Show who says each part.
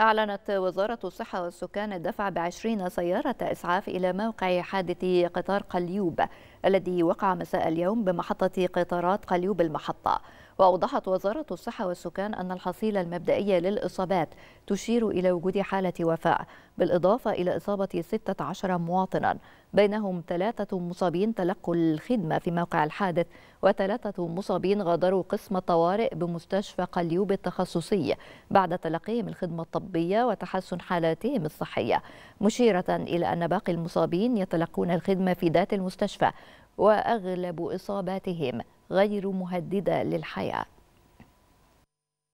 Speaker 1: أعلنت وزارة الصحة والسكان الدفع بعشرين سيارة إسعاف إلى موقع حادث قطار قليوب الذي وقع مساء اليوم بمحطة قطارات قليوب المحطة وأوضحت وزارة الصحة والسكان أن الحصيلة المبدئية للإصابات تشير إلى وجود حالة وفاة بالإضافة إلى إصابة 16 مواطنا بينهم ثلاثة مصابين تلقوا الخدمة في موقع الحادث وثلاثة مصابين غادروا قسم الطوارئ بمستشفى قليوب التخصصي بعد تلقيهم الخدمة الطبية وتحسن حالاتهم الصحية مشيرة إلى أن باقي المصابين يتلقون الخدمة في ذات المستشفى وأغلب إصاباتهم غير مهددة للحياة